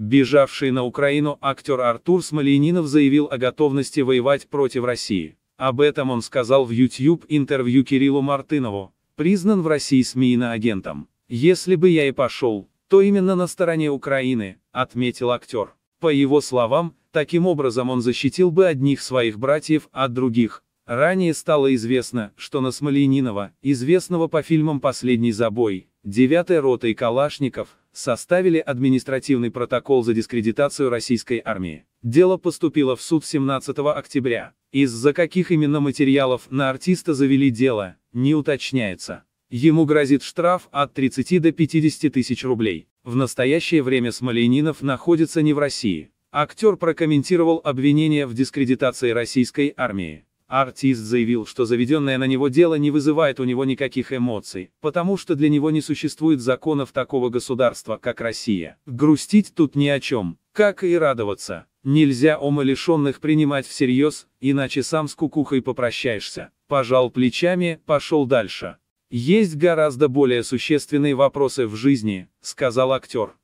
Бежавший на Украину актер Артур Смоленинов заявил о готовности воевать против России. Об этом он сказал в YouTube интервью Кириллу Мартынову, признан в России СМИ агентом. «Если бы я и пошел, то именно на стороне Украины», — отметил актер. По его словам, таким образом он защитил бы одних своих братьев от других. Ранее стало известно, что на Смоленинова, известного по фильмам «Последний забой», «Девятая рота» и «Калашников», составили административный протокол за дискредитацию российской армии. Дело поступило в суд 17 октября. Из-за каких именно материалов на артиста завели дело, не уточняется. Ему грозит штраф от 30 до 50 тысяч рублей. В настоящее время Смоленинов находится не в России. Актер прокомментировал обвинение в дискредитации российской армии. Артист заявил, что заведенное на него дело не вызывает у него никаких эмоций, потому что для него не существует законов такого государства, как Россия. Грустить тут ни о чем, как и радоваться. Нельзя омалишенных принимать всерьез, иначе сам с кукухой попрощаешься. Пожал плечами, пошел дальше. Есть гораздо более существенные вопросы в жизни, сказал актер.